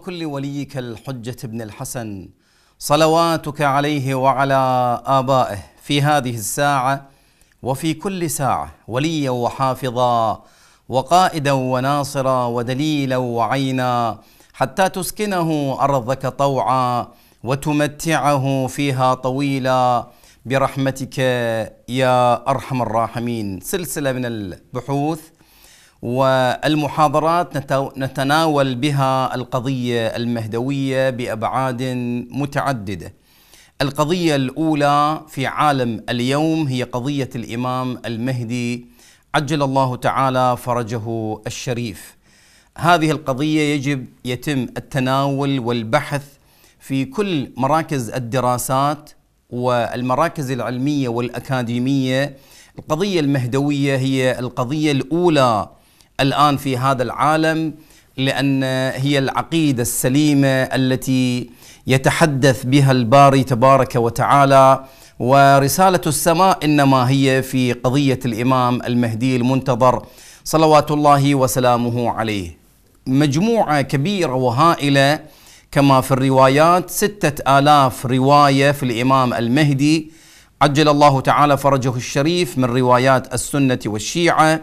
وكل وليك الحجة بن الحسن صلواتك عليه وعلى آبائه في هذه الساعة وفي كل ساعة وليا وحافظا وقائدا وناصرا ودليلا وعينا حتى تسكنه أرضك طوعا وتمتعه فيها طويلا برحمتك يا أرحم الراحمين سلسلة من البحوث والمحاضرات نتناول بها القضية المهدوية بأبعاد متعددة. القضية الأولى في عالم اليوم هي قضية الإمام المهدي عجل الله تعالى فرجه الشريف. هذه القضية يجب يتم التناول والبحث في كل مراكز الدراسات والمراكز العلمية والأكاديمية القضية المهدوية هي القضية الأولى الان في هذا العالم لان هي العقيده السليمه التي يتحدث بها الباري تبارك وتعالى ورساله السماء انما هي في قضيه الامام المهدي المنتظر صلوات الله وسلامه عليه. مجموعه كبيره وهائله كما في الروايات ستة آلاف رواية في الإمام المهدي عجل الله تعالى فرجه الشريف من روايات السنة والشيعة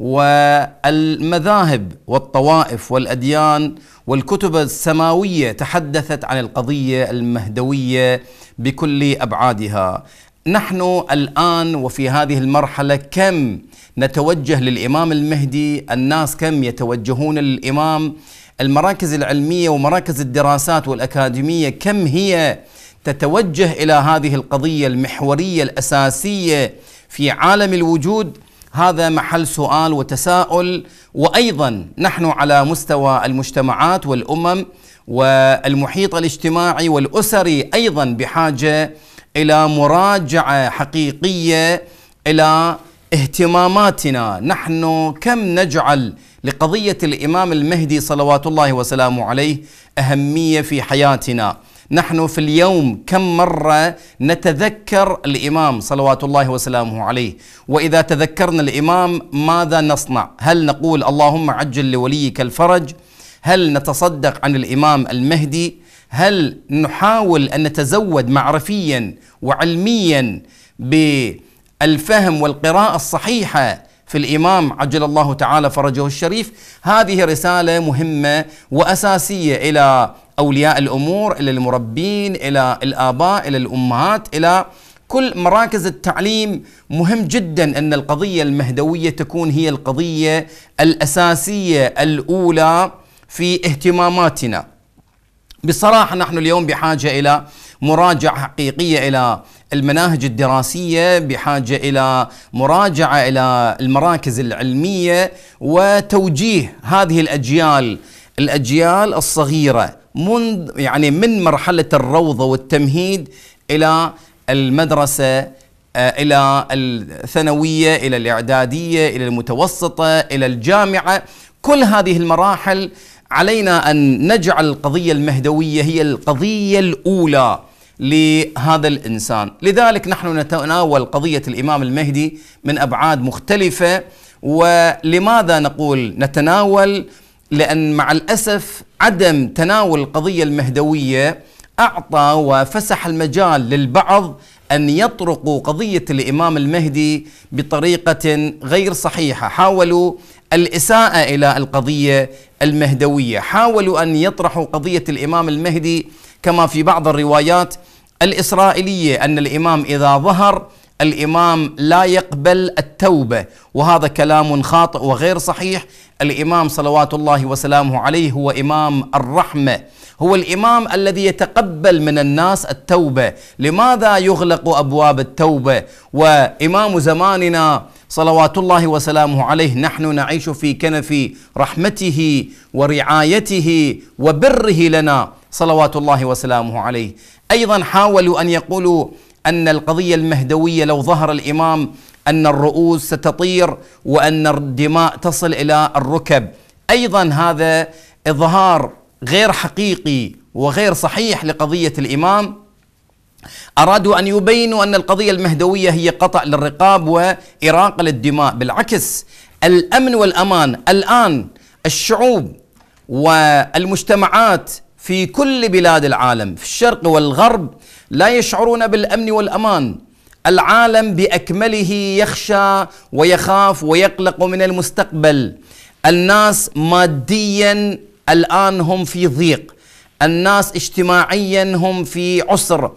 والمذاهب والطوائف والاديان والكتب السماويه تحدثت عن القضيه المهدويه بكل ابعادها نحن الان وفي هذه المرحله كم نتوجه للامام المهدي الناس كم يتوجهون للامام المراكز العلميه ومراكز الدراسات والاكاديميه كم هي تتوجه الى هذه القضيه المحوريه الاساسيه في عالم الوجود هذا محل سؤال وتساؤل وايضا نحن على مستوى المجتمعات والامم والمحيط الاجتماعي والاسري ايضا بحاجه الى مراجعه حقيقيه الى اهتماماتنا نحن كم نجعل لقضيه الامام المهدي صلوات الله وسلامه عليه اهميه في حياتنا نحن في اليوم كم مرة نتذكر الإمام صلوات الله وسلامه عليه وإذا تذكرنا الإمام ماذا نصنع هل نقول اللهم عجل لوليك الفرج هل نتصدق عن الإمام المهدي هل نحاول أن نتزود معرفيا وعلميا بالفهم والقراءة الصحيحة في الإمام عجل الله تعالى فرجه الشريف هذه رسالة مهمة وأساسية إلى أولياء الأمور إلى المربين إلى الآباء إلى الأمهات إلى كل مراكز التعليم مهم جدا أن القضية المهدوية تكون هي القضية الأساسية الأولى في اهتماماتنا بصراحة نحن اليوم بحاجة إلى مراجعة حقيقية إلى المناهج الدراسيه بحاجه الى مراجعه الى المراكز العلميه وتوجيه هذه الاجيال الاجيال الصغيره منذ يعني من مرحله الروضه والتمهيد الى المدرسه آه، الى الثانويه الى الاعداديه الى المتوسطه الى الجامعه كل هذه المراحل علينا ان نجعل القضيه المهدويه هي القضيه الاولى لهذا الانسان، لذلك نحن نتناول قضيه الامام المهدي من ابعاد مختلفه ولماذا نقول نتناول؟ لان مع الاسف عدم تناول القضيه المهدويه اعطى وفسح المجال للبعض ان يطرقوا قضيه الامام المهدي بطريقه غير صحيحه، حاولوا الاساءه الى القضيه المهدويه، حاولوا ان يطرحوا قضيه الامام المهدي كما في بعض الروايات الإسرائيلية أن الإمام إذا ظهر الإمام لا يقبل التوبة وهذا كلام خاطئ وغير صحيح الإمام صلوات الله وسلامه عليه هو إمام الرحمة هو الإمام الذي يتقبل من الناس التوبة لماذا يغلق أبواب التوبة وإمام زماننا صلوات الله وسلامه عليه نحن نعيش في كنف رحمته ورعايته وبره لنا صلوات الله وسلامه عليه ايضا حاولوا ان يقولوا ان القضيه المهدويه لو ظهر الامام ان الرؤوس ستطير وان الدماء تصل الى الركب ايضا هذا اظهار غير حقيقي وغير صحيح لقضيه الامام أرادوا أن يبينوا أن القضية المهدوية هي قطع للرقاب وإراقة للدماء بالعكس الأمن والأمان الآن الشعوب والمجتمعات في كل بلاد العالم في الشرق والغرب لا يشعرون بالامن والامان العالم باكمله يخشى ويخاف ويقلق من المستقبل الناس ماديا الان هم في ضيق الناس اجتماعيا هم في عسر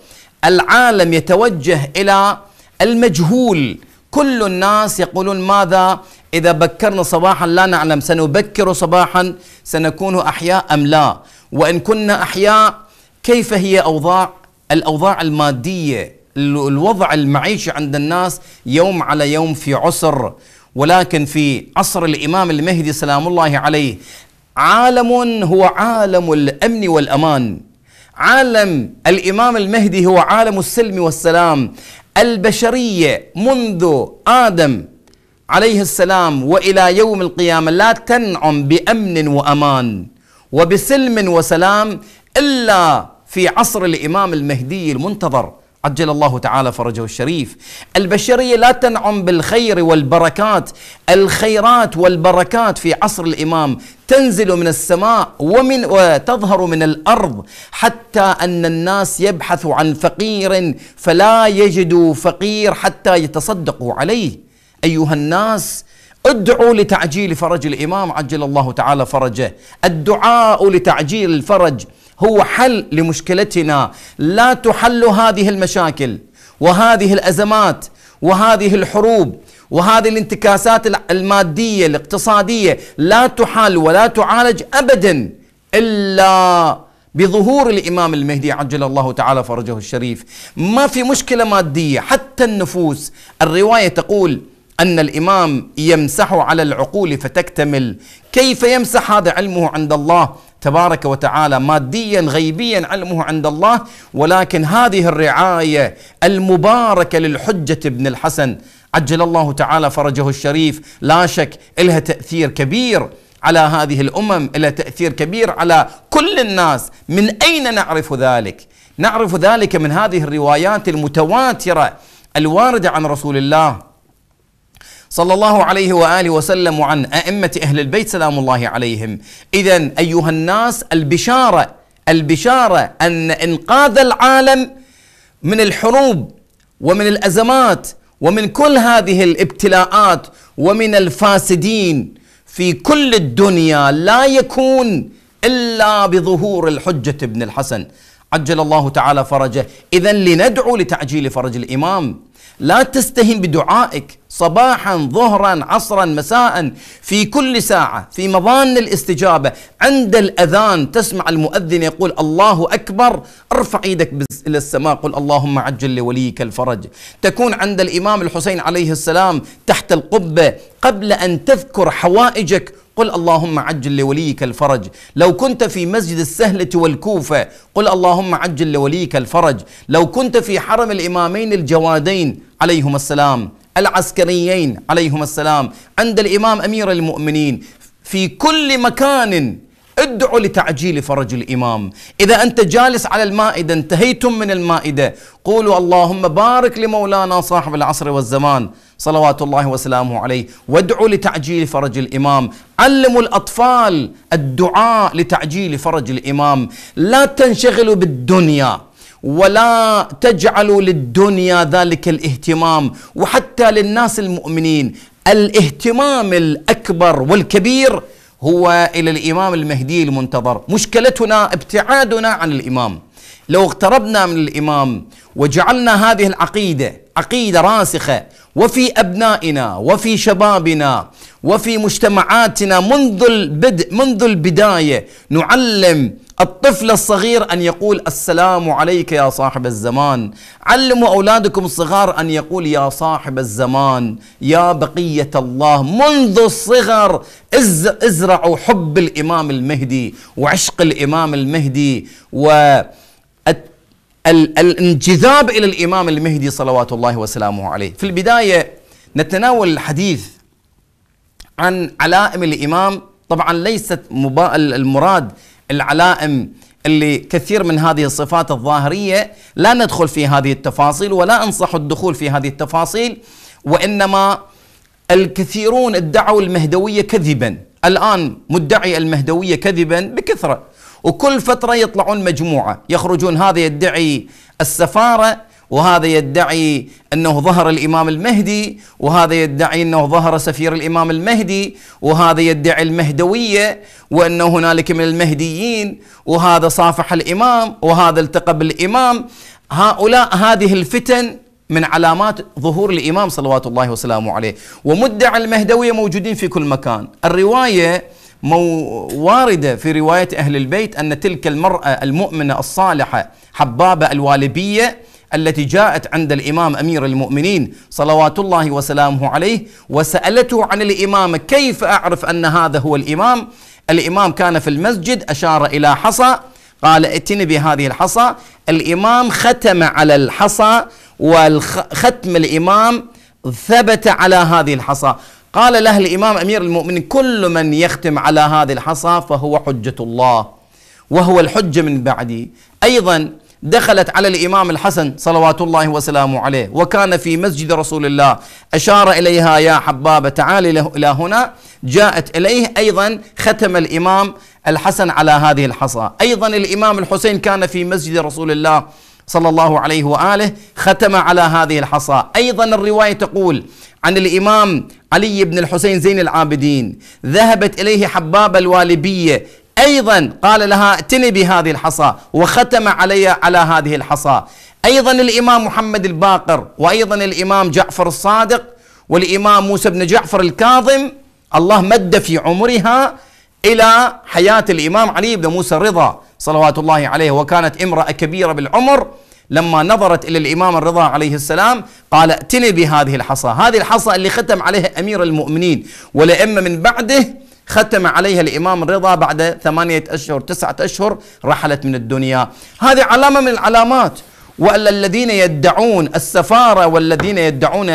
العالم يتوجه الى المجهول كل الناس يقولون ماذا إذا بكرنا صباحا لا نعلم سنبكر صباحا سنكون أحياء أم لا وإن كنا أحياء كيف هي أوضاع الأوضاع المادية الوضع المعيشي عند الناس يوم على يوم في عسر ولكن في عصر الإمام المهدي سلام الله عليه عالم هو عالم الأمن والأمان عالم الإمام المهدي هو عالم السلم والسلام البشرية منذ آدم عليه السلام والى يوم القيامه لا تنعم بامن وامان وبسلم وسلام الا في عصر الامام المهدي المنتظر عجل الله تعالى فرجه الشريف البشريه لا تنعم بالخير والبركات الخيرات والبركات في عصر الامام تنزل من السماء ومن وتظهر من الارض حتى ان الناس يبحثوا عن فقير فلا يجدوا فقير حتى يتصدقوا عليه أيها الناس ادعوا لتعجيل فرج الإمام عجل الله تعالى فرجه الدعاء لتعجيل الفرج هو حل لمشكلتنا لا تحل هذه المشاكل وهذه الأزمات وهذه الحروب وهذه الانتكاسات المادية الاقتصادية لا تحل ولا تعالج أبدا إلا بظهور الإمام المهدي عجل الله تعالى فرجه الشريف ما في مشكلة مادية حتى النفوس الرواية تقول أن الإمام يمسح على العقول فتكتمل كيف يمسح هذا علمه عند الله تبارك وتعالى ماديا غيبيا علمه عند الله ولكن هذه الرعاية المباركة للحجة ابن الحسن عجل الله تعالى فرجه الشريف لا شك لها تأثير كبير على هذه الأمم لها تأثير كبير على كل الناس من أين نعرف ذلك؟ نعرف ذلك من هذه الروايات المتواترة الواردة عن رسول الله صلى الله عليه واله وسلم عن ائمه اهل البيت سلام الله عليهم اذا ايها الناس البشاره البشاره ان انقاذ العالم من الحروب ومن الازمات ومن كل هذه الابتلاءات ومن الفاسدين في كل الدنيا لا يكون الا بظهور الحجه ابن الحسن عجل الله تعالى فرجه اذا لندعو لتعجيل فرج الامام لا تستهن بدعائك صباحا ظهرا عصرا مساء في كل ساعة في مضان الاستجابة عند الأذان تسمع المؤذن يقول الله أكبر ارفع يدك إلى السماء قل اللهم عجل لوليك الفرج تكون عند الإمام الحسين عليه السلام تحت القبة قبل أن تذكر حوائجك قل اللهم عجل لوليك الفرج لو كنت في مسجد السهلة والكوفة قل اللهم عجل لوليك الفرج لو كنت في حرم الإمامين الجوادين عليهما السلام العسكريين عليهم السلام عند الإمام أمير المؤمنين في كل مكان ادعوا لتعجيل فرج الإمام إذا أنت جالس على المائدة انتهيتم من المائدة قولوا اللهم بارك لمولانا صاحب العصر والزمان صلوات الله وسلامه عليه وادعوا لتعجيل فرج الإمام علموا الأطفال الدعاء لتعجيل فرج الإمام لا تنشغلوا بالدنيا ولا تجعلوا للدنيا ذلك الاهتمام وحتى للناس المؤمنين الاهتمام الاكبر والكبير هو الى الامام المهدي المنتظر، مشكلتنا ابتعادنا عن الامام. لو اقتربنا من الامام وجعلنا هذه العقيده عقيده راسخه وفي ابنائنا وفي شبابنا وفي مجتمعاتنا منذ البدء منذ البدايه نعلم الطفل الصغير أن يقول السلام عليك يا صاحب الزمان علموا أولادكم الصغار أن يقول يا صاحب الزمان يا بقية الله منذ الصغر از ازرعوا حب الإمام المهدي وعشق الإمام المهدي و الانجذاب إلى الإمام المهدي صلوات الله وسلامه عليه في البداية نتناول الحديث عن علائم الإمام طبعا ليست المراد العلائم اللي كثير من هذه الصفات الظاهريه لا ندخل في هذه التفاصيل ولا انصح الدخول في هذه التفاصيل وانما الكثيرون ادعوا المهدويه كذبا الان مدعي المهدويه كذبا بكثره وكل فتره يطلعون مجموعه يخرجون هذا يدعي السفاره وهذا يدعي انه ظهر الامام المهدي وهذا يدعي انه ظهر سفير الامام المهدي وهذا يدعي المهدويه وانه هنالك من المهديين وهذا صافح الامام وهذا التقى بالامام هؤلاء هذه الفتن من علامات ظهور الامام صلوات الله وسلامه عليه ومدعى المهدويه موجودين في كل مكان الروايه مو وارده في روايه اهل البيت ان تلك المراه المؤمنه الصالحه حبابه الوالبيه التي جاءت عند الامام امير المؤمنين صلوات الله وسلامه عليه وسالته عن الامامه كيف اعرف ان هذا هو الامام؟ الامام كان في المسجد اشار الى حصى قال ائتني بهذه الحصى الامام ختم على الحصى والختم الامام ثبت على هذه الحصى قال له الامام امير المؤمنين كل من يختم على هذه الحصى فهو حجه الله وهو الحجه من بعدي ايضا دخلت على الإمام الحسن صلوات الله وسلامه عليه وكان في مسجد رسول الله أشار إليها يا حبابة تعالي إلى هنا جاءت إليه أيضا ختم الإمام الحسن على هذه الحصى أيضا الإمام الحسين كان في مسجد رسول الله صلى الله عليه واله ختم على هذه الحصى، ايضا الروايه تقول عن الامام علي بن الحسين زين العابدين، ذهبت اليه حبابه الوالبيه أيضا قال لها ائتني بهذه الحصى وختم علي على هذه الحصى أيضا الإمام محمد الباقر وأيضا الإمام جعفر الصادق والإمام موسى بن جعفر الكاظم الله مد في عمرها إلى حياة الإمام علي بن موسى الرضا صلوات الله عليه وكانت امرأة كبيرة بالعمر لما نظرت إلى الإمام الرضا عليه السلام قال ائتني بهذه الحصى هذه الحصى اللي ختم عليها أمير المؤمنين والأئمة من بعده ختم عليها الإمام الرضا بعد ثمانية أشهر تسعة أشهر رحلت من الدنيا هذه علامة من العلامات وألا الذين يدعون السفارة والذين يدعون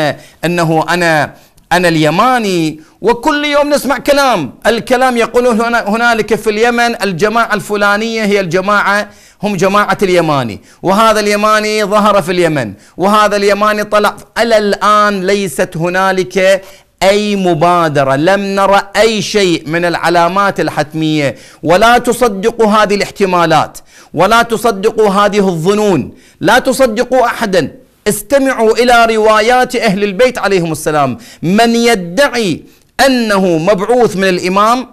أنه أنا أنا اليماني وكل يوم نسمع كلام الكلام يقولون هنالك في اليمن الجماعة الفلانية هي الجماعة هم جماعة اليماني وهذا اليماني ظهر في اليمن وهذا اليماني طلع إلى الآن ليست هنالك أي مبادرة لم نرى أي شيء من العلامات الحتمية ولا تصدقوا هذه الاحتمالات ولا تصدقوا هذه الظنون لا تصدقوا أحدا استمعوا إلى روايات أهل البيت عليهم السلام من يدعي أنه مبعوث من الإمام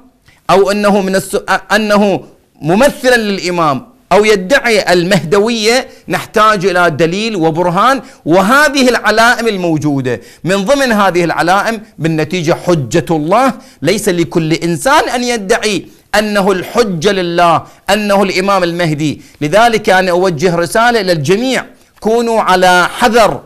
أو أنه من الس... أنه ممثلا للإمام أو يدعي المهدوية نحتاج إلى دليل وبرهان وهذه العلائم الموجودة من ضمن هذه العلائم بالنتيجة حجة الله ليس لكل إنسان أن يدعي أنه الحجة لله أنه الإمام المهدي لذلك أنا أوجه رسالة إلى الجميع كونوا على حذر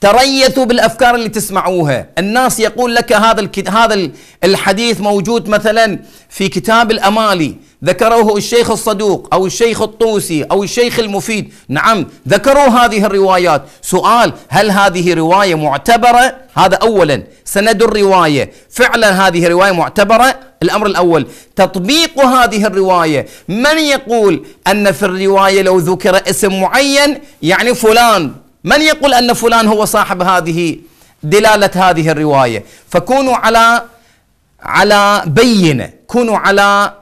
تريثوا بالافكار اللي تسمعوها، الناس يقول لك هذا هذا الحديث موجود مثلا في كتاب الامالي، ذكروه الشيخ الصدوق أو الشيخ الطوسي أو الشيخ المفيد نعم ذكروا هذه الروايات سؤال هل هذه رواية معتبرة هذا أولا سند الرواية فعلا هذه رواية معتبرة الأمر الأول تطبيق هذه الرواية من يقول أن في الرواية لو ذكر اسم معين يعني فلان من يقول أن فلان هو صاحب هذه دلالة هذه الرواية فكونوا على على بينة كونوا على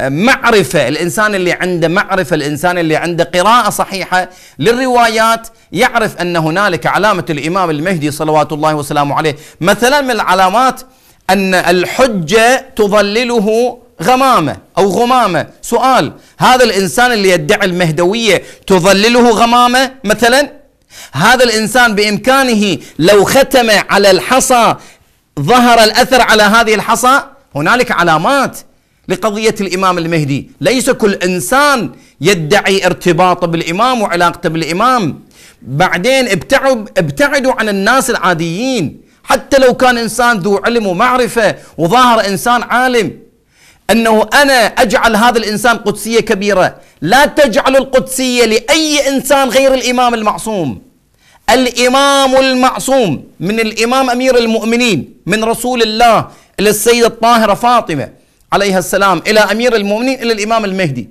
معرفة الإنسان اللي عنده معرفة الإنسان اللي عنده قراءة صحيحة للروايات يعرف أن هنالك علامة الإمام المهدي صلوات الله وسلامه عليه مثلا من العلامات أن الحجة تظلله غمامة أو غمامة سؤال هذا الإنسان اللي يدعي المهدوية تظلله غمامة مثلا هذا الإنسان بإمكانه لو ختم على الحصى ظهر الأثر على هذه الحصى هنالك علامات لقضية الإمام المهدي ليس كل إنسان يدعي ارتباطه بالإمام وعلاقته بالإمام بعدين ابتعدوا عن الناس العاديين حتى لو كان إنسان ذو علم ومعرفة وظاهر إنسان عالم أنه أنا أجعل هذا الإنسان قدسية كبيرة لا تجعل القدسية لأي إنسان غير الإمام المعصوم الإمام المعصوم من الإمام أمير المؤمنين من رسول الله إلى السيدة الطاهرة فاطمة عليها السلام إلى أمير المؤمنين إلى الإمام المهدي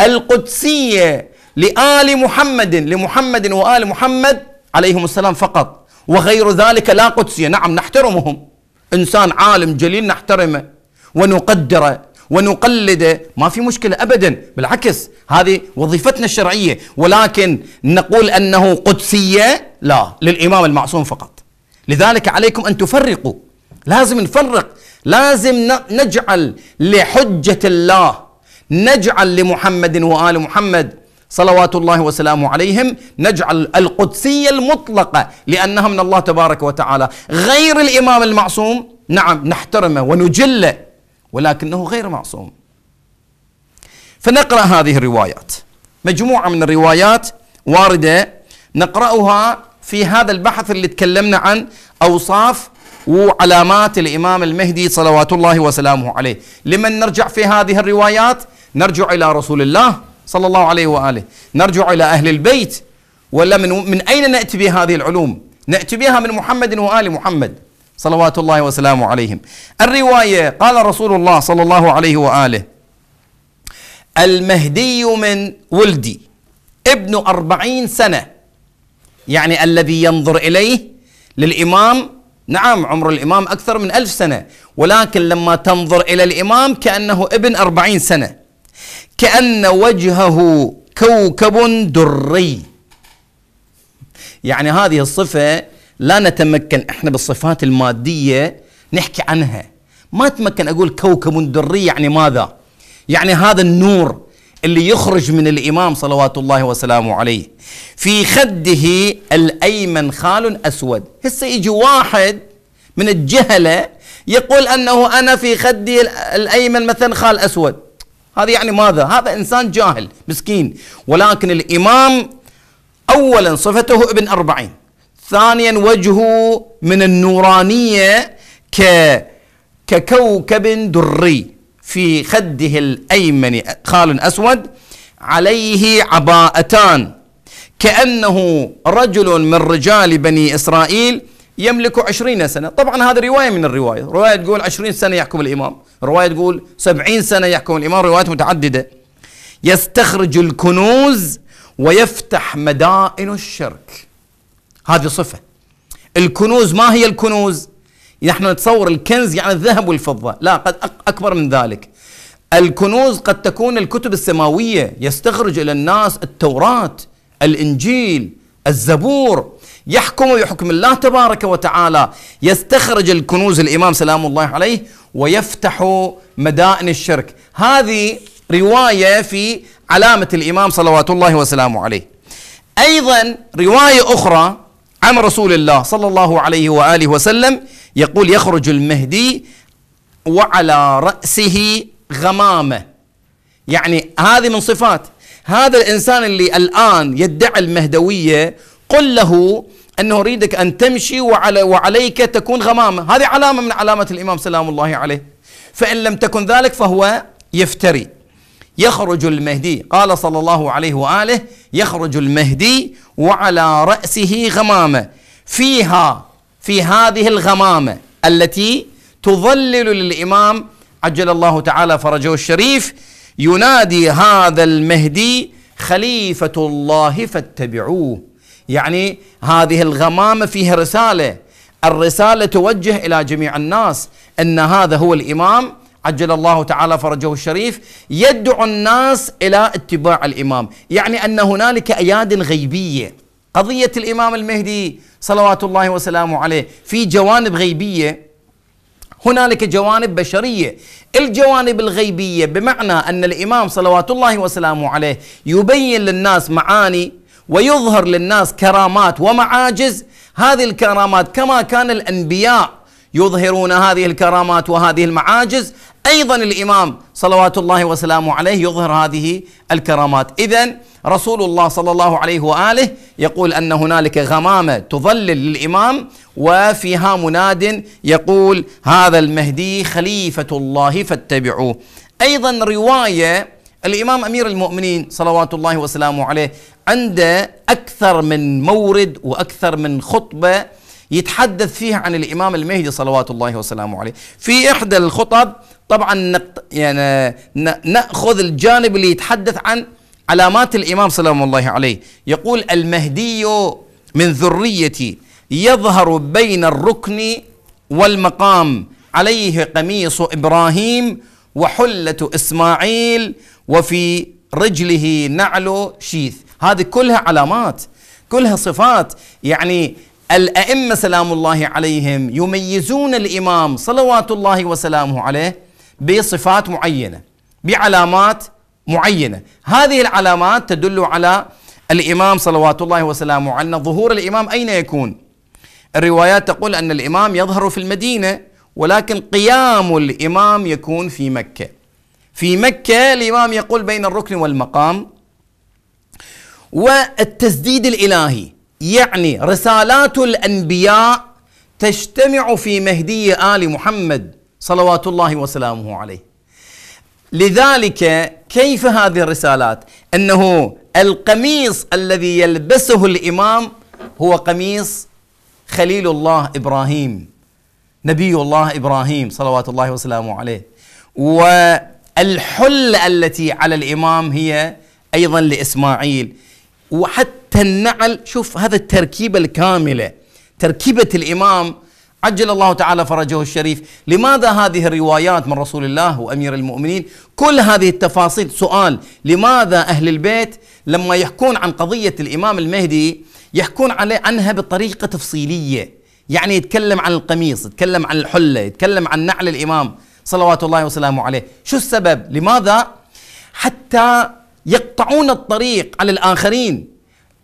القدسية لآل محمد لمحمد وآل محمد عليهم السلام فقط وغير ذلك لا قدسية نعم نحترمهم إنسان عالم جليل نحترمه ونقدره ونقلده ما في مشكلة أبدا بالعكس هذه وظيفتنا الشرعية ولكن نقول أنه قدسية لا للإمام المعصوم فقط لذلك عليكم أن تفرقوا لازم نفرق لازم نجعل لحجة الله نجعل لمحمد وآل محمد صلوات الله وسلامه عليهم نجعل القدسية المطلقة لأنها من الله تبارك وتعالى غير الإمام المعصوم نعم نحترمه ونجله ولكنه غير معصوم فنقرأ هذه الروايات مجموعة من الروايات واردة نقرأها في هذا البحث اللي تكلمنا عن أوصاف وعلامات الإمام المهدي صلوات الله وسلامه عليه لمن نرجع في هذه الروايات نرجع إلى رسول الله صلى الله عليه وآله نرجع إلى أهل البيت ولا من, من أين نأتي بهذه العلوم نأتي بها من محمد وآل محمد صلوات الله وسلامه عليهم الرواية قال رسول الله صلى الله عليه وآله المهدي من ولدي ابن أربعين سنة يعني الذي ينظر إليه للإمام نعم عمر الإمام أكثر من ألف سنة ولكن لما تنظر إلى الإمام كأنه ابن أربعين سنة كأن وجهه كوكب دري يعني هذه الصفة لا نتمكن احنا بالصفات المادية نحكي عنها ما أتمكن أقول كوكب دري يعني ماذا يعني هذا النور اللي يخرج من الإمام صلوات الله وسلامه عليه في خده الأيمن خال أسود هسه يجي واحد من الجهلة يقول أنه أنا في خدي الأيمن مثلا خال أسود هذا يعني ماذا هذا إنسان جاهل مسكين ولكن الإمام أولا صفته ابن أربعين ثانيا وجهه من النورانية ك ككوكب دري في خده الأيمن خال أسود عليه عباءتان كأنه رجل من رجال بني إسرائيل يملك عشرين سنة طبعا هذه رواية من الرواية رواية تقول عشرين سنة يحكم الإمام رواية تقول سبعين سنة يحكم الإمام روايات متعددة يستخرج الكنوز ويفتح مدائن الشرك هذه صفة الكنوز ما هي الكنوز نحن نتصور الكنز يعني الذهب والفضة لا قد أكبر من ذلك الكنوز قد تكون الكتب السماوية يستخرج إلى الناس التوراة الإنجيل الزبور يحكم بحكم الله تبارك وتعالى يستخرج الكنوز الإمام سلام الله عليه ويفتح مدائن الشرك هذه رواية في علامة الإمام صلوات الله وسلامه عليه أيضا رواية أخرى عن رسول الله صلى الله عليه وآله وسلم يقول يخرج المهدي وعلى رأسه غمامة يعني هذه من صفات هذا الإنسان اللي الآن يدعي المهدوية قل له أنه يريدك أن تمشي وعلى وعليك تكون غمامة هذه علامة من علامة الإمام سلام الله عليه فإن لم تكن ذلك فهو يفتري يخرج المهدي قال صلى الله عليه وآله يخرج المهدي وعلى رأسه غمامة فيها في هذه الغمامه التي تظلل للامام عجل الله تعالى فرجه الشريف ينادي هذا المهدي خليفه الله فاتبعوه يعني هذه الغمامه فيها رساله الرساله توجه الى جميع الناس ان هذا هو الامام عجل الله تعالى فرجه الشريف يدعو الناس الى اتباع الامام يعني ان هنالك اياد غيبيه قضية الإمام المهدي صلوات الله وسلامه عليه في جوانب غيبية هنالك جوانب بشرية الجوانب الغيبية بمعنى أن الإمام صلوات الله وسلامه عليه يبين للناس معاني ويظهر للناس كرامات ومعاجز هذه الكرامات كما كان الأنبياء يظهرون هذه الكرامات وهذه المعاجز ايضا الامام صلوات الله وسلامه عليه يظهر هذه الكرامات اذا رسول الله صلى الله عليه واله يقول ان هنالك غمامه تظلل للامام وفيها مناد يقول هذا المهدي خليفه الله فاتبعوه ايضا روايه الامام امير المؤمنين صلوات الله وسلامه عليه عنده اكثر من مورد واكثر من خطبه يتحدث فيها عن الامام المهدي صلوات الله وسلامه عليه في احدى الخطب طبعا يعني ناخذ الجانب اللي يتحدث عن علامات الامام سلام الله عليه يقول المهدي من ذريتي يظهر بين الركن والمقام عليه قميص ابراهيم وحله اسماعيل وفي رجله نعل شيث هذه كلها علامات كلها صفات يعني الأئمة سلام الله عليهم يميزون الإمام صلوات الله وسلامه عليه بصفات معينه بعلامات معينه هذه العلامات تدل على الامام صلوات الله وسلامه عنه ظهور الامام اين يكون الروايات تقول ان الامام يظهر في المدينه ولكن قيام الامام يكون في مكه في مكه الامام يقول بين الركن والمقام والتسديد الالهي يعني رسالات الانبياء تجتمع في مهدي ال محمد صلوات الله وسلامه عليه لذلك كيف هذه الرسالات انه القميص الذي يلبسه الامام هو قميص خليل الله ابراهيم نبي الله ابراهيم صلوات الله وسلامه عليه والحل التي على الامام هي ايضا لاسماعيل وحتى النعل شوف هذا التركيبه الكامله تركيبه الامام عجل الله تعالى فرجه الشريف لماذا هذه الروايات من رسول الله وأمير المؤمنين كل هذه التفاصيل سؤال لماذا أهل البيت لما يحكون عن قضية الإمام المهدي يحكون عليه عنها بطريقة تفصيلية يعني يتكلم عن القميص يتكلم عن الحلة يتكلم عن نعل الإمام صلوات الله وسلامه عليه شو السبب لماذا حتى يقطعون الطريق على الآخرين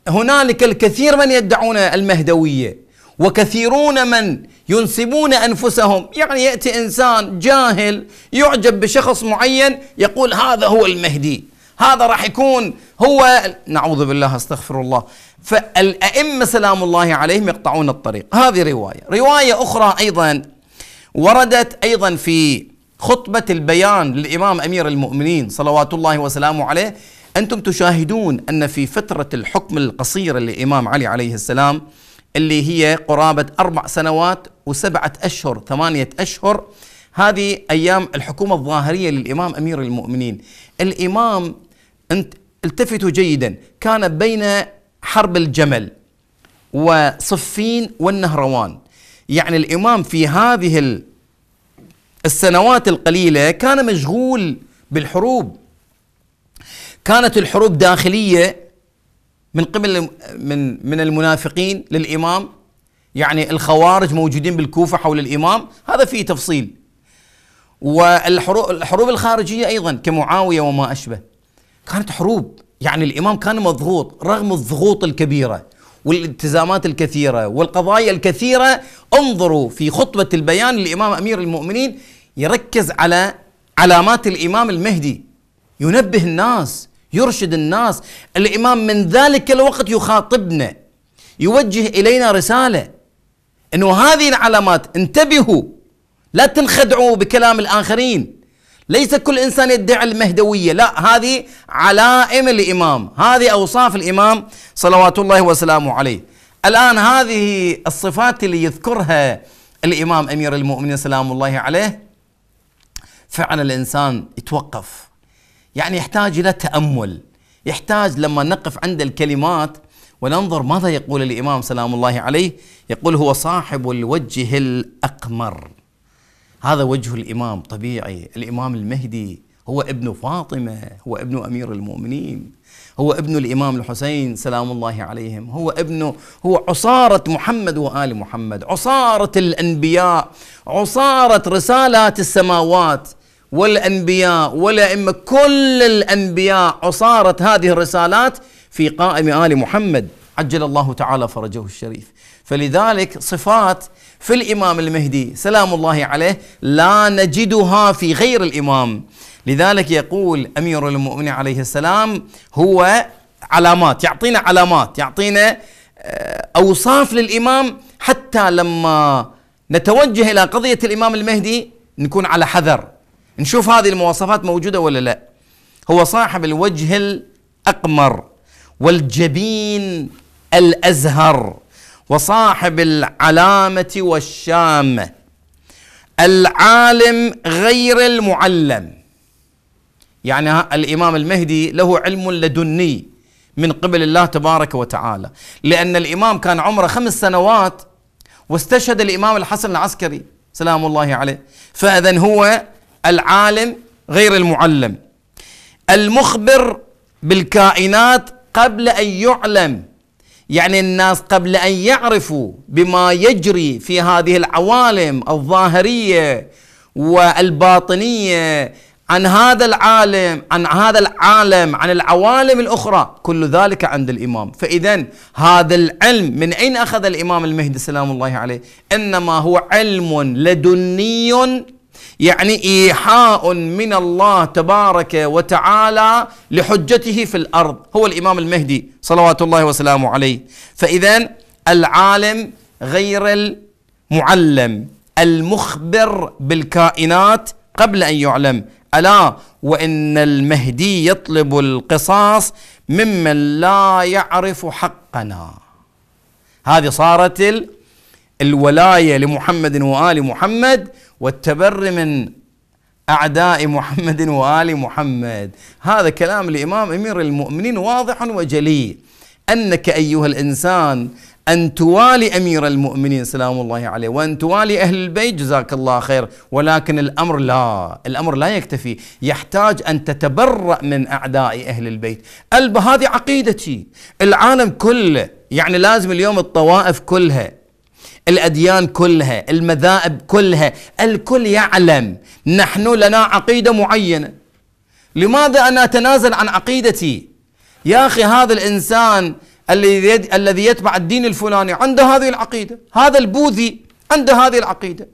هنالك الكثير من يدعون المهدوية وكثيرون من ينسبون انفسهم يعني ياتي انسان جاهل يعجب بشخص معين يقول هذا هو المهدي هذا راح يكون هو نعوذ بالله استغفر الله فالائمه سلام الله عليهم يقطعون الطريق هذه روايه روايه اخرى ايضا وردت ايضا في خطبه البيان للامام امير المؤمنين صلوات الله وسلامه عليه انتم تشاهدون ان في فتره الحكم القصيره للامام علي عليه السلام اللي هي قرابة أربع سنوات وسبعة أشهر ثمانية أشهر هذه أيام الحكومة الظاهرية للإمام أمير المؤمنين الإمام انت التفتوا جيدا كان بين حرب الجمل وصفين والنهروان يعني الإمام في هذه السنوات القليلة كان مشغول بالحروب كانت الحروب داخلية من قبل من من المنافقين للامام يعني الخوارج موجودين بالكوفه حول الامام هذا فيه تفصيل والحروب الخارجيه ايضا كمعاويه وما اشبه كانت حروب يعني الامام كان مضغوط رغم الضغوط الكبيره والالتزامات الكثيره والقضايا الكثيره انظروا في خطبه البيان للامام امير المؤمنين يركز على علامات الامام المهدي ينبه الناس يرشد الناس الإمام من ذلك الوقت يخاطبنا يوجه إلينا رسالة أنه هذه العلامات انتبهوا لا تنخدعوا بكلام الآخرين ليس كل إنسان يدعي المهدوية لا هذه علائم الإمام هذه أوصاف الإمام صلوات الله وسلامه عليه الآن هذه الصفات اللي يذكرها الإمام أمير المؤمنين سلام الله عليه فعلا الإنسان يتوقف يعني يحتاج إلى تأمل يحتاج لما نقف عند الكلمات وننظر ماذا يقول الإمام سلام الله عليه يقول هو صاحب الوجه الأقمر هذا وجه الإمام طبيعي الإمام المهدي هو ابن فاطمة هو ابن أمير المؤمنين هو ابن الإمام الحسين سلام الله عليهم هو ابن هو عصارة محمد وآل محمد عصارة الأنبياء عصارة رسالات السماوات والأنبياء والأئمة كل الأنبياء عصاره هذه الرسالات في قائم آل محمد عجل الله تعالى فرجه الشريف فلذلك صفات في الإمام المهدي سلام الله عليه لا نجدها في غير الإمام لذلك يقول أمير المؤمنين عليه السلام هو علامات يعطينا علامات يعطينا آه، أوصاف للإمام حتى لما نتوجه إلى قضية الإمام المهدي نكون على حذر نشوف هذه المواصفات موجودة ولا لا هو صاحب الوجه الأقمر والجبين الأزهر وصاحب العلامة والشامة العالم غير المعلم يعني الإمام المهدي له علم لدني من قبل الله تبارك وتعالى لأن الإمام كان عمره خمس سنوات واستشهد الإمام الحسن العسكري سلام الله عليه فإذا هو العالم غير المعلم المخبر بالكائنات قبل ان يعلم يعني الناس قبل ان يعرفوا بما يجري في هذه العوالم الظاهريه والباطنيه عن هذا العالم عن هذا العالم عن العوالم الاخرى كل ذلك عند الامام فاذا هذا العلم من اين اخذ الامام المهدي سلام الله عليه انما هو علم لدني يعني إيحاء من الله تبارك وتعالى لحجته في الأرض هو الإمام المهدي صلوات الله وسلامه عليه فإذا العالم غير المعلم المخبر بالكائنات قبل أن يعلم ألا وإن المهدي يطلب القصاص ممن لا يعرف حقنا هذه صارت الولاية لمحمد وآل محمد والتبري من أعداء محمد وآل محمد هذا كلام الإمام أمير المؤمنين واضح وجلي أنك أيها الإنسان أن توالي أمير المؤمنين سلام الله عليه وأن توالي أهل البيت جزاك الله خير ولكن الأمر لا الأمر لا يكتفي يحتاج أن تتبرأ من أعداء أهل البيت ألب هذه عقيدتي العالم كله يعني لازم اليوم الطوائف كلها الأديان كلها المذائب كلها الكل يعلم نحن لنا عقيدة معينة لماذا أنا أتنازل عن عقيدتي يا أخي هذا الإنسان الذي الذي يتبع الدين الفلاني عنده هذه العقيدة هذا البوذي عنده هذه العقيدة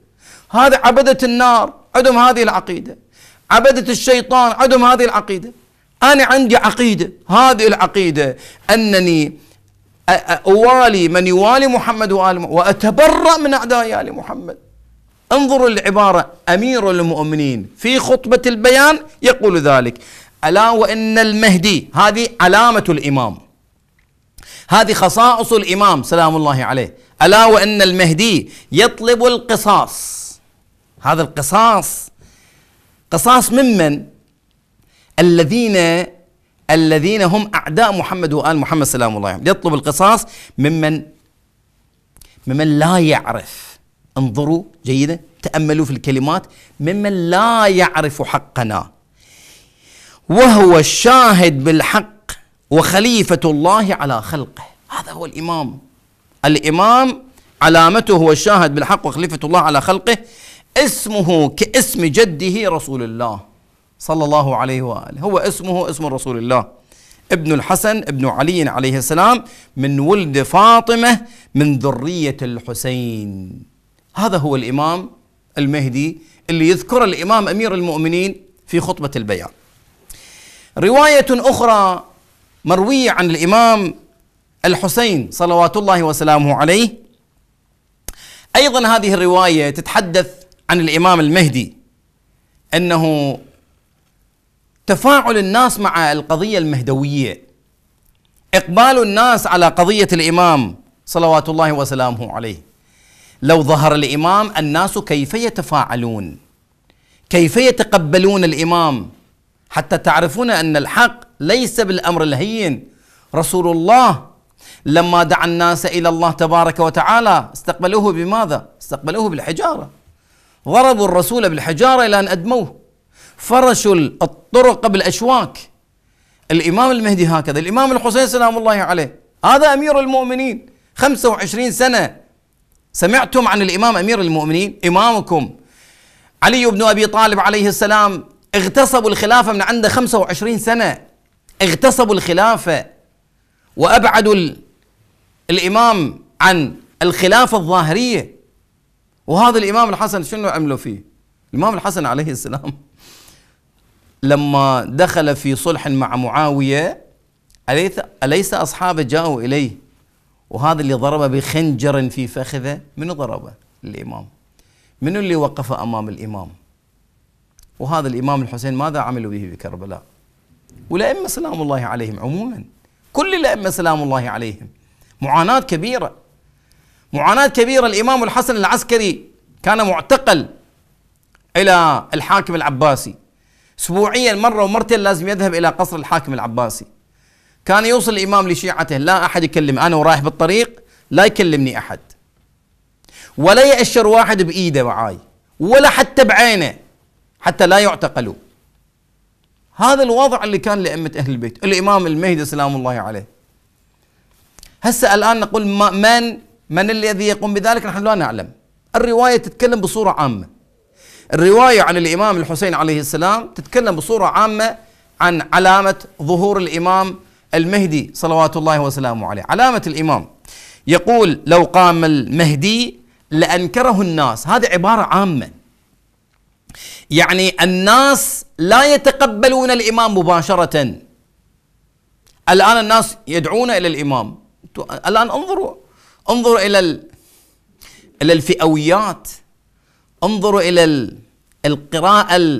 هذا عبدة النار عندهم هذه العقيدة عبدة الشيطان عندهم هذه العقيدة أنا عندي عقيدة هذه العقيدة أنني أوالي من يوالي محمد وآل محمد وأتبرأ من أعداء آل محمد انظروا العبارة أمير المؤمنين في خطبة البيان يقول ذلك ألا وإن المهدي هذه علامة الإمام هذه خصائص الإمام سلام الله عليه ألا وإن المهدي يطلب القصاص هذا القصاص قصاص ممن الذين الذين هم أعداء محمد وآل محمد سلام الله عليهم يطلب القصاص ممن ممن لا يعرف انظروا جيدا تأملوا في الكلمات ممن لا يعرف حقنا وهو الشاهد بالحق وخليفة الله على خلقه هذا هو الإمام الإمام علامته هو الشاهد بالحق وخليفة الله على خلقه اسمه كاسم جده رسول الله صلى الله عليه واله هو اسمه اسم رسول الله ابن الحسن ابن علي عليه السلام من ولد فاطمه من ذريه الحسين هذا هو الامام المهدي اللي يذكر الامام امير المؤمنين في خطبه البيان روايه اخرى مرويه عن الامام الحسين صلوات الله وسلامه عليه ايضا هذه الروايه تتحدث عن الامام المهدي انه تفاعل الناس مع القضية المهدوية إقبال الناس على قضية الإمام صلوات الله وسلامه عليه لو ظهر الإمام الناس كيف يتفاعلون كيف يتقبلون الإمام حتى تعرفون أن الحق ليس بالأمر الهين رسول الله لما دعا الناس إلى الله تبارك وتعالى استقبلوه بماذا؟ استقبلوه بالحجارة ضربوا الرسول بالحجارة إلى أن أدموه فرشوا طرق بالاشواك الامام المهدي هكذا الامام الحسين سلام الله عليه هذا امير المؤمنين 25 سنه سمعتم عن الامام امير المؤمنين امامكم علي بن ابي طالب عليه السلام اغتصبوا الخلافه من عنده 25 سنه اغتصبوا الخلافه وابعدوا الامام عن الخلافه الظاهريه وهذا الامام الحسن شنو عملوا فيه؟ الامام الحسن عليه السلام لما دخل في صلح مع معاوية أليس أصحابه جاءوا إليه وهذا اللي ضربه بخنجر في فخذه منو ضربه الإمام منو اللي وقف أمام الإمام وهذا الإمام الحسين ماذا عملوا به بكربلاء والأئمة سلام الله عليهم عموما كل الأئمة سلام الله عليهم معاناة كبيرة معاناة كبيرة الإمام الحسن العسكري كان معتقل إلى الحاكم العباسي اسبوعيا مره ومرتين لازم يذهب الى قصر الحاكم العباسي كان يوصل الامام لشيعته لا احد يكلم انا ورايح بالطريق لا يكلمني احد ولا يأشر واحد بايده معاي ولا حتى بعينه حتى لا يعتقلوا هذا الوضع اللي كان لأئمة أهل البيت الإمام المهدي سلام الله عليه هسه الآن نقول من من الذي يقوم بذلك نحن لا نعلم الرواية تتكلم بصورة عامة الرواية عن الإمام الحسين عليه السلام تتكلم بصورة عامة عن علامة ظهور الإمام المهدي صلوات الله وسلامه عليه علامة الإمام يقول لو قام المهدي لأنكره الناس هذه عبارة عامة يعني الناس لا يتقبلون الإمام مباشرة الآن الناس يدعون إلى الإمام الآن انظروا انظروا إلى إلى الفئويات انظروا الى القراءه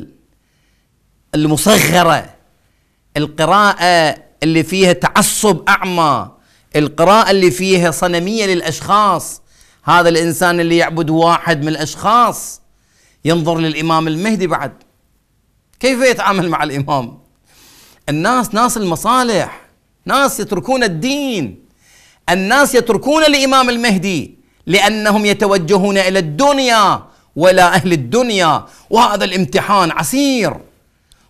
المصغره القراءه اللي فيها تعصب اعمى القراءه اللي فيها صنميه للاشخاص هذا الانسان اللي يعبد واحد من الاشخاص ينظر للامام المهدي بعد كيف يتعامل مع الامام الناس ناس المصالح ناس يتركون الدين الناس يتركون الامام المهدي لانهم يتوجهون الى الدنيا ولا أهل الدنيا وهذا الامتحان عسير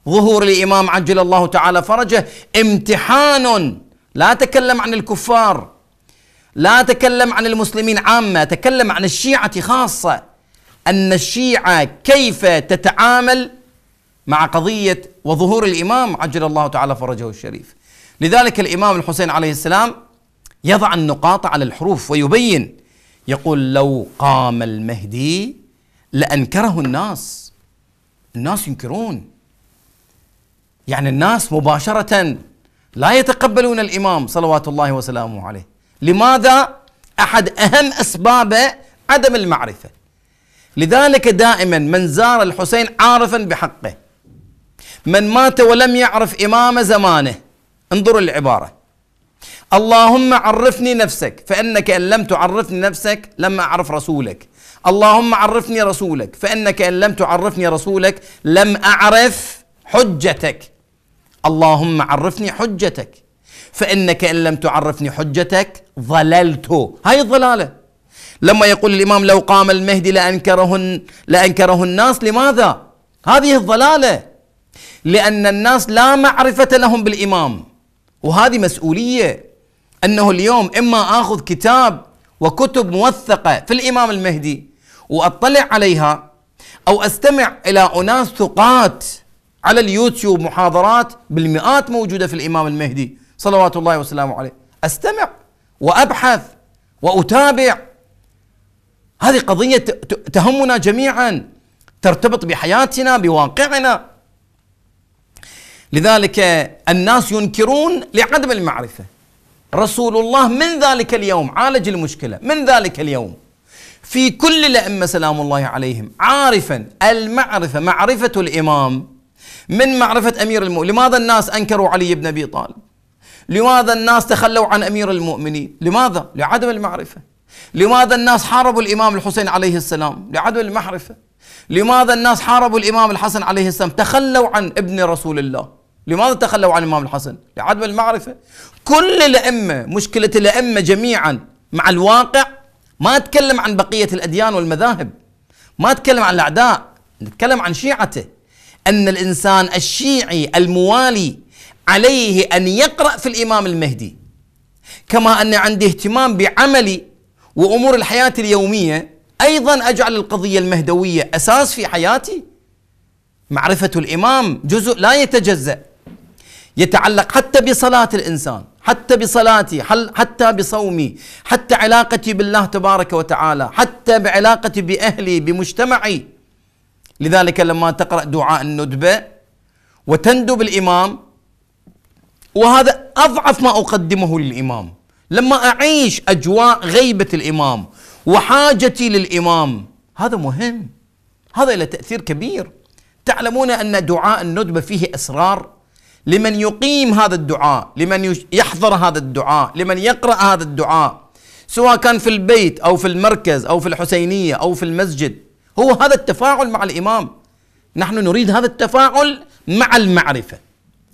ظهور الإمام عجل الله تعالى فرجه امتحان لا تكلم عن الكفار لا تكلم عن المسلمين عامة تكلم عن الشيعة خاصة أن الشيعة كيف تتعامل مع قضية وظهور الإمام عجل الله تعالى فرجه الشريف لذلك الإمام الحسين عليه السلام يضع النقاط على الحروف ويبين يقول لو قام المهدي لأنكره الناس الناس ينكرون يعني الناس مباشرة لا يتقبلون الإمام صلوات الله وسلامه عليه لماذا؟ أحد أهم أسبابه عدم المعرفة لذلك دائما من زار الحسين عارفا بحقه من مات ولم يعرف إمام زمانه انظروا العبارة اللهم عرفني نفسك فإنك إن لم تعرفني نفسك لم أعرف رسولك اللهم عرفني رسولك فانك ان لم تعرفني رسولك لم اعرف حجتك اللهم عرفني حجتك فانك ان لم تعرفني حجتك ضللت هاي الضلاله لما يقول الامام لو قام المهدي لانكرهن لانكره الناس لماذا هذه الضلاله لان الناس لا معرفه لهم بالامام وهذه مسؤوليه انه اليوم اما اخذ كتاب وكتب موثقه في الامام المهدي واطلع عليها او استمع الى اناس ثقات على اليوتيوب محاضرات بالمئات موجوده في الامام المهدي صلوات الله وسلامه عليه استمع وابحث واتابع هذه قضيه تهمنا جميعا ترتبط بحياتنا بواقعنا لذلك الناس ينكرون لعدم المعرفه رسول الله من ذلك اليوم عالج المشكلة من ذلك اليوم في كل الأئمة سلام الله عليهم عارفا المعرفة معرفة الإمام من معرفة أمير المؤمنين لماذا الناس أنكروا علي بن أبي طالب لماذا الناس تخلوا عن أمير المؤمنين لماذا لعدم المعرفة لماذا الناس حاربوا الإمام الحسين عليه السلام لعدم المعرفة لماذا الناس حاربوا الإمام الحسن عليه السلام تخلوا عن ابن رسول الله لماذا تخلوا عن الإمام الحسن لعدم المعرفة كل الأئمة مشكلة الأئمة جميعا مع الواقع ما أتكلم عن بقية الأديان والمذاهب ما أتكلم عن الأعداء نتكلم عن شيعته أن الإنسان الشيعي الموالي عليه أن يقرأ في الإمام المهدي كما أن عندي اهتمام بعملي وأمور الحياة اليومية أيضا أجعل القضية المهدوية أساس في حياتي معرفة الإمام جزء لا يتجزأ يتعلق حتى بصلاة الإنسان حتى بصلاتي حتى بصومي حتى علاقتي بالله تبارك وتعالى حتى بعلاقتي بأهلي بمجتمعي لذلك لما تقرأ دعاء الندبة وتندب الإمام وهذا أضعف ما أقدمه للإمام لما أعيش أجواء غيبة الإمام وحاجتي للإمام هذا مهم هذا له تأثير كبير تعلمون أن دعاء الندبة فيه أسرار لمن يقيم هذا الدعاء لمن يحضر هذا الدعاء لمن يقرأ هذا الدعاء سواء كان في البيت أو في المركز أو في الحسينية أو في المسجد هو هذا التفاعل مع الإمام نحن نريد هذا التفاعل مع المعرفة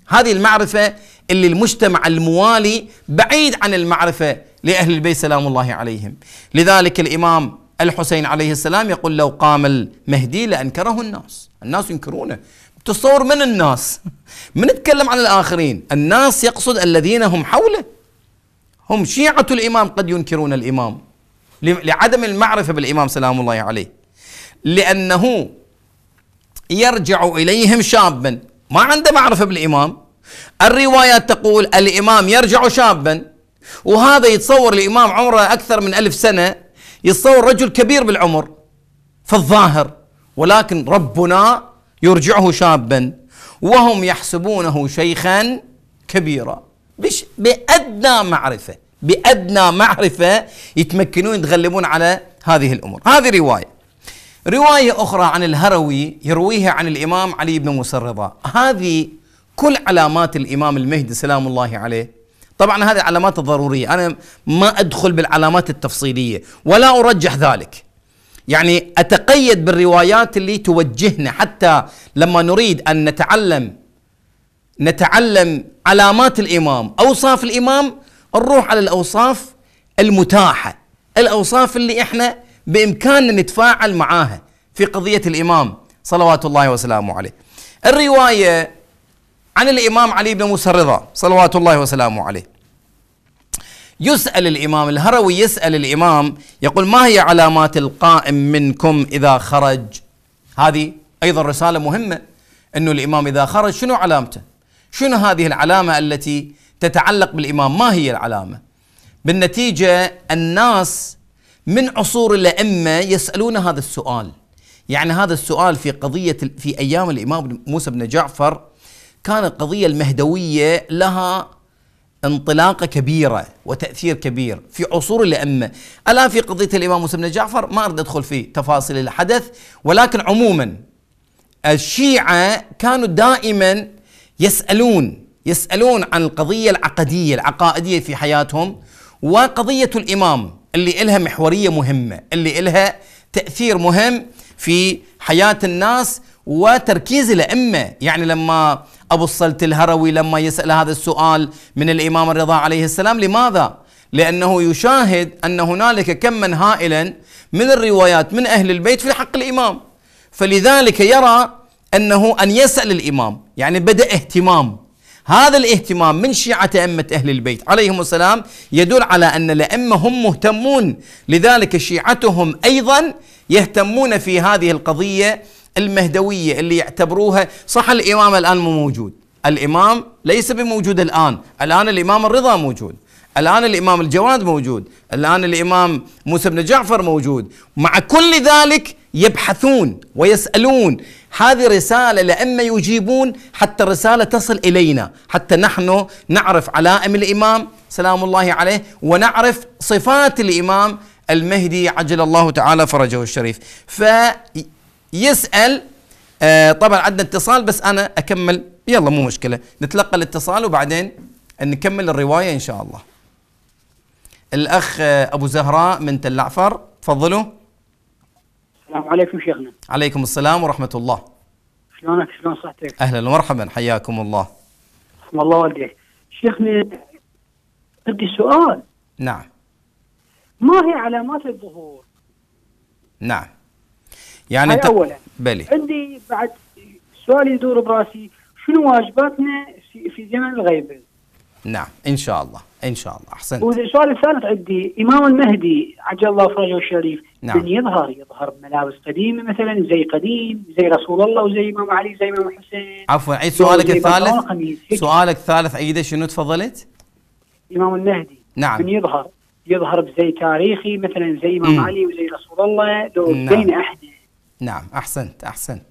هذه المعرفة اللي المجتمع الموالي بعيد عن المعرفة لأهل البيت سلام الله عليهم لذلك الإمام الحسين عليه السلام يقول لو قام المهدي لأنكره الناس الناس ينكرونه تصور من الناس من نتكلم عن الآخرين الناس يقصد الذين هم حوله هم شيعة الإمام قد ينكرون الإمام لعدم المعرفة بالإمام سلام الله عليه لأنه يرجع إليهم شابا ما عنده معرفة بالإمام الروايات تقول الإمام يرجع شابا وهذا يتصور الإمام عمره أكثر من ألف سنة يتصور رجل كبير بالعمر في الظاهر ولكن ربنا يرجعه شابا وهم يحسبونه شيخا كبيرا بأدنى معرفة بأدنى معرفة يتمكنون يتغلبون على هذه الأمور هذه رواية رواية أخرى عن الهروي يرويها عن الإمام علي بن موسى الرضا هذه كل علامات الإمام المهدي سلام الله عليه طبعا هذه علامات ضرورية أنا ما أدخل بالعلامات التفصيلية ولا أرجح ذلك يعني اتقيد بالروايات اللي توجهنا حتى لما نريد ان نتعلم نتعلم علامات الامام، اوصاف الامام نروح على الاوصاف المتاحه، الاوصاف اللي احنا بامكاننا نتفاعل معاها في قضيه الامام صلوات الله وسلامه عليه. الروايه عن الامام علي بن موسى الرضا صلوات الله وسلامه عليه يسأل الإمام الهروي يسأل الإمام يقول ما هي علامات القائم منكم إذا خرج هذه أيضا رسالة مهمة أنه الإمام إذا خرج شنو علامته شنو هذه العلامة التي تتعلق بالإمام ما هي العلامة بالنتيجة الناس من عصور الأئمة يسألون هذا السؤال يعني هذا السؤال في قضية في أيام الإمام موسى بن جعفر كانت قضية المهدوية لها انطلاقه كبيره وتاثير كبير في عصور الائمه، الان في قضيه الامام موسى بن جعفر ما اريد ادخل في تفاصيل الحدث ولكن عموما الشيعه كانوا دائما يسالون يسالون عن القضيه العقديه العقائديه في حياتهم وقضيه الامام اللي إلها محوريه مهمه، اللي إلها تاثير مهم في حياه الناس وتركيز الأئمة يعني لما أبو الصلت الهروي لما يسأل هذا السؤال من الإمام الرضا عليه السلام لماذا؟ لأنه يشاهد أن هنالك كما هائلا من الروايات من أهل البيت في حق الإمام فلذلك يرى أنه أن يسأل الإمام يعني بدأ اهتمام هذا الاهتمام من شيعة أئمة أهل البيت عليهم السلام يدل على أن الأئمة هم مهتمون لذلك شيعتهم أيضا يهتمون في هذه القضية المهدويه اللي يعتبروها صح الامام الان مو موجود الامام ليس بموجود الان الان الامام الرضا موجود الان الامام الجواد موجود الان الامام موسى بن جعفر موجود مع كل ذلك يبحثون ويسالون هذه رساله لأما يجيبون حتى الرساله تصل الينا حتى نحن نعرف علائم الامام سلام الله عليه ونعرف صفات الامام المهدي عجل الله تعالى فرجه الشريف ف يسأل آه طبعا عندنا اتصال بس أنا أكمل يلا مو مشكلة نتلقى الاتصال وبعدين نكمل الرواية إن شاء الله الأخ آه، أبو زهراء من تل عفر تفضلوا السلام عليكم شيخنا عليكم السلام ورحمة الله شلونك شلون صحتك أهلا ومرحبا حياكم الله رحم الله والديك شيخنا عندي سؤال نعم ما هي علامات الظهور نعم يعني هاي انت اولا بلي. عندي بعد سؤال يدور براسي شنو واجباتنا في, في زمن الغيبه؟ نعم ان شاء الله ان شاء الله احسنت والسؤال الثالث عندي امام المهدي عجل الله فرجه الشريف نعم من يظهر يظهر بملابس قديمه مثلا زي قديم زي رسول الله وزي امام علي زي امام حسين عفوا عيد سؤالك الثالث سؤالك الثالث عيده شنو تفضلت؟ امام المهدي نعم من يظهر يظهر بزي تاريخي مثلا زي امام علي وزي رسول الله لو نعم. بين احنا نعم أحسنت أحسنت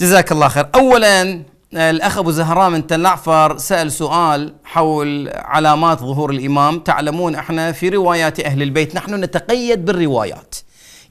جزاك الله خير أولا الأخ أبو زهراء من تل سأل سؤال حول علامات ظهور الإمام تعلمون احنا في روايات أهل البيت نحن نتقيد بالروايات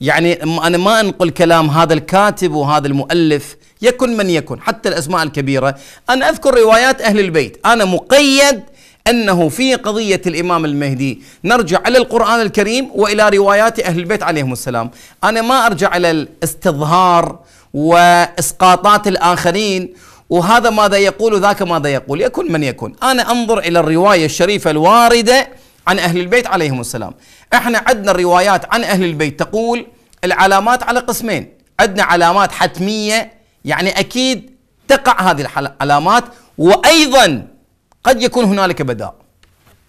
يعني أنا ما أنقل كلام هذا الكاتب وهذا المؤلف يكن من يكن حتى الأسماء الكبيرة أنا أذكر روايات أهل البيت أنا مقيد أنه في قضية الإمام المهدي نرجع إلى القرآن الكريم وإلى روايات أهل البيت عليهم السلام أنا ما أرجع إلى الاستظهار وإسقاطات الآخرين وهذا ماذا يقول وذاك ماذا يقول يكون من يكون أنا أنظر إلى الرواية الشريفة الواردة عن أهل البيت عليهم السلام احنا عندنا الروايات عن أهل البيت تقول العلامات على قسمين عندنا علامات حتمية يعني أكيد تقع هذه العلامات وأيضا قد يكون هنالك بداء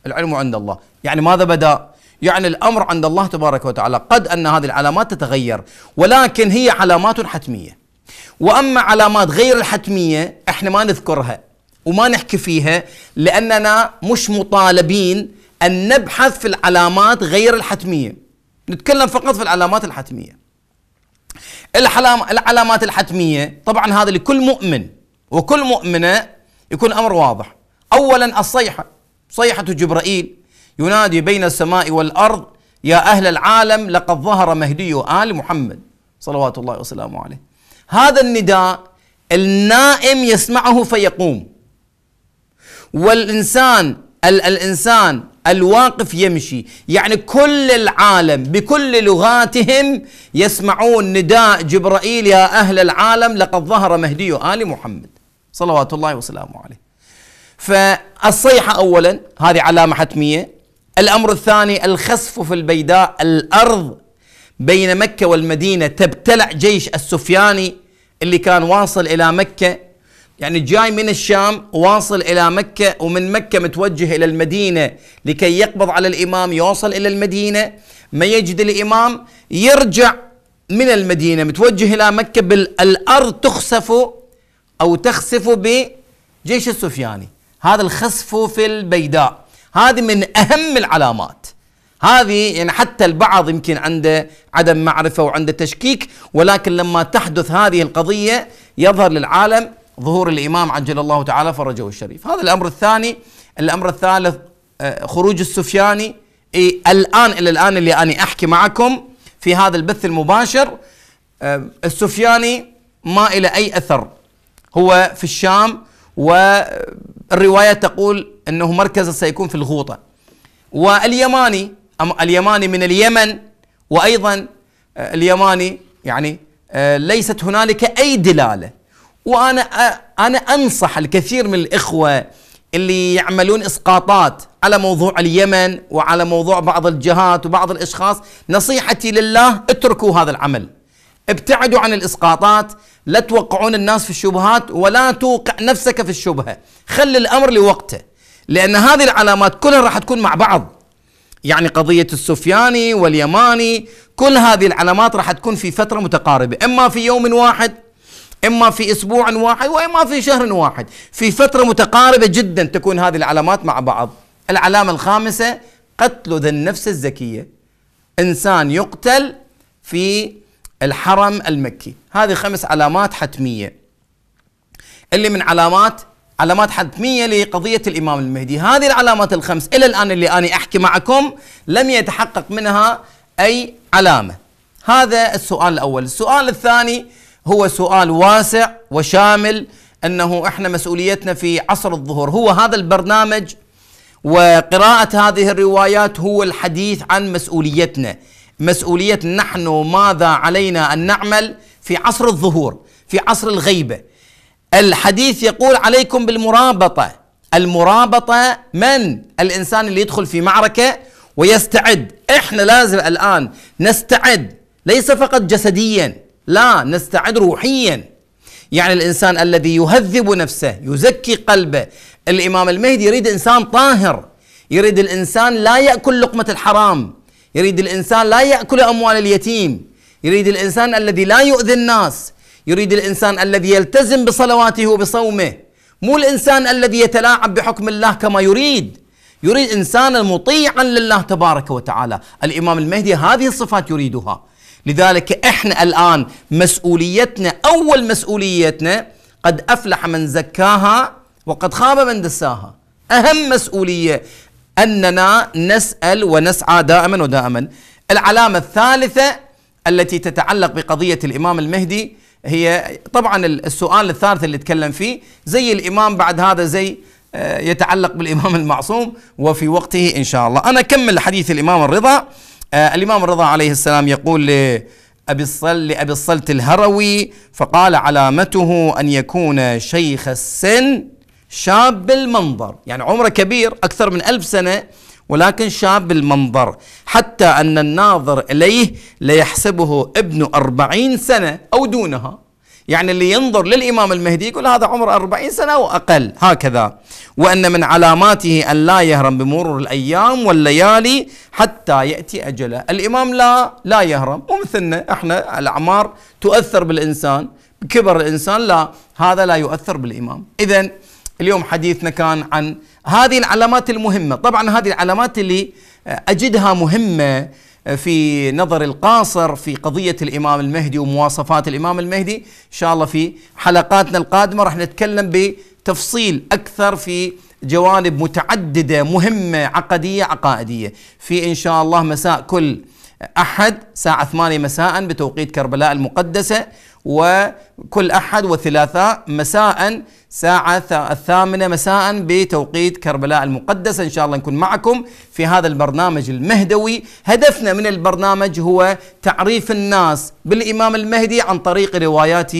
العلم عند الله يعني ماذا بداء يعني الامر عند الله تبارك وتعالى قد ان هذه العلامات تتغير ولكن هي علامات حتميه واما علامات غير الحتميه احنا ما نذكرها وما نحكي فيها لاننا مش مطالبين ان نبحث في العلامات غير الحتميه نتكلم فقط في العلامات الحتميه العلامات الحتميه طبعا هذا لكل مؤمن وكل مؤمنه يكون امر واضح أولا الصيحة صيحة جبرائيل ينادي بين السماء والأرض يا أهل العالم لقد ظهر مهدي آل محمد صلوات الله وسلامه عليه هذا النداء النائم يسمعه فيقوم والإنسان ال الإنسان الواقف يمشي يعني كل العالم بكل لغاتهم يسمعون نداء جبرائيل يا أهل العالم لقد ظهر مهدي آل محمد صلوات الله وسلامه عليه فالصيحة أولا هذه علامة حتمية الأمر الثاني الخسف في البيداء الأرض بين مكة والمدينة تبتلع جيش السفياني اللي كان واصل إلى مكة يعني جاي من الشام واصل إلى مكة ومن مكة متوجه إلى المدينة لكي يقبض على الإمام يوصل إلى المدينة ما يجد الإمام يرجع من المدينة متوجه إلى مكة بالأرض تخسف أو تخسف بجيش السفياني هذا الخسف في البيداء هذه من أهم العلامات هذه يعني حتى البعض يمكن عنده عدم معرفة وعنده تشكيك ولكن لما تحدث هذه القضية يظهر للعالم ظهور الإمام عجل الله تعالى فرجه الشريف هذا الأمر الثاني الأمر الثالث آه، خروج السفياني إيه الآن إلى الآن اللي أنا أحكي معكم في هذا البث المباشر آه، السفياني ما إلى أي أثر هو في الشام والرواية تقول أنه مركزه سيكون في الغوطة واليماني اليماني من اليمن وأيضا آه، اليماني يعني آه، ليست هنالك أي دلالة وأنا آه، أنا أنصح الكثير من الإخوة اللي يعملون اسقاطات على موضوع اليمن وعلى موضوع بعض الجهات وبعض الاشخاص نصيحتي لله اتركوا هذا العمل ابتعدوا عن الاسقاطات لا توقعون الناس في الشبهات ولا توقع نفسك في الشبهه خلي الامر لوقته لان هذه العلامات كلها راح تكون مع بعض يعني قضيه السفياني واليماني كل هذه العلامات راح تكون في فتره متقاربه اما في يوم واحد اما في اسبوع واحد واما في شهر واحد في فتره متقاربه جدا تكون هذه العلامات مع بعض العلامه الخامسه قتل ذي النفس الزكيه انسان يقتل في الحرم المكي هذه خمس علامات حتمية اللي من علامات علامات حتمية لقضية الإمام المهدي هذه العلامات الخمس إلى الآن اللي أنا أحكي معكم لم يتحقق منها أي علامة هذا السؤال الأول السؤال الثاني هو سؤال واسع وشامل أنه إحنا مسؤوليتنا في عصر الظهور هو هذا البرنامج وقراءة هذه الروايات هو الحديث عن مسؤوليتنا مسؤولية نحن ماذا علينا أن نعمل في عصر الظهور في عصر الغيبة الحديث يقول عليكم بالمرابطة المرابطة من الإنسان اللي يدخل في معركة ويستعد إحنا لازم الآن نستعد ليس فقط جسديا لا نستعد روحيا يعني الإنسان الذي يهذب نفسه يزكي قلبه الإمام المهدي يريد إنسان طاهر يريد الإنسان لا يأكل لقمة الحرام يريد الإنسان لا يأكل أموال اليتيم يريد الإنسان الذي لا يؤذي الناس يريد الإنسان الذي يلتزم بصلواته وبصومه مو الإنسان الذي يتلاعب بحكم الله كما يريد يريد إنسانا مطيعا لله تبارك وتعالى الإمام المهدي هذه الصفات يريدها لذلك إحنا الآن مسؤوليتنا أول مسؤوليتنا قد أفلح من زكاها وقد خاب من دساها أهم مسؤولية أننا نسأل ونسعى دائما ودائما العلامة الثالثة التي تتعلق بقضية الإمام المهدي هي طبعا السؤال الثالث اللي تكلم فيه زي الإمام بعد هذا زي آه، يتعلق بالإمام المعصوم وفي وقته إن شاء الله أنا أكمل حديث الإمام الرضا آه، الإمام الرضا عليه السلام يقول لأبي الصل لأبي الصلت الهروي فقال علامته أن يكون شيخ السن شاب المنظر يعني عمره كبير أكثر من ألف سنة ولكن شاب المنظر حتى أن الناظر إليه ليحسبه ابن أربعين سنة أو دونها يعني اللي ينظر للإمام المهدي يقول هذا عمره أربعين سنة وأقل هكذا وأن من علاماته أن لا يهرم بمرور الأيام والليالي حتى يأتي أجله الإمام لا لا يهرم ومثلنا إحنا الأعمار تؤثر بالإنسان بكبر الإنسان لا هذا لا يؤثر بالإمام إذا اليوم حديثنا كان عن هذه العلامات المهمة طبعا هذه العلامات اللي أجدها مهمة في نظر القاصر في قضية الإمام المهدي ومواصفات الإمام المهدي إن شاء الله في حلقاتنا القادمة راح نتكلم بتفصيل أكثر في جوانب متعددة مهمة عقدية عقائدية في إن شاء الله مساء كل أحد ساعة 8 مساء بتوقيت كربلاء المقدسة وكل أحد وثلاثاء مساء ساعة الثامنة مساء بتوقيت كربلاء المقدسة إن شاء الله نكون معكم في هذا البرنامج المهدوي هدفنا من البرنامج هو تعريف الناس بالإمام المهدي عن طريق روايات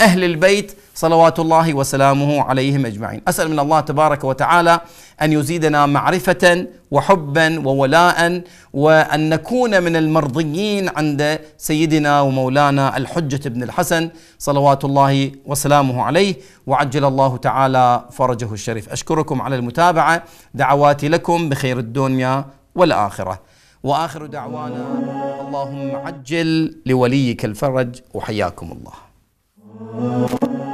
أهل البيت صلوات الله وسلامه عليهم اجمعين. اسال من الله تبارك وتعالى ان يزيدنا معرفه وحبا وولاء وان نكون من المرضيين عند سيدنا ومولانا الحجه بن الحسن الحسن صلوات الله وسلامه عليه وعجل الله تعالى فرجه الشريف أشكركم على المتابعة دعواتي لكم بخير الدنيا والآخرة وآخر دعوانا اللهم عجل لوليك الفرج وحياكم الله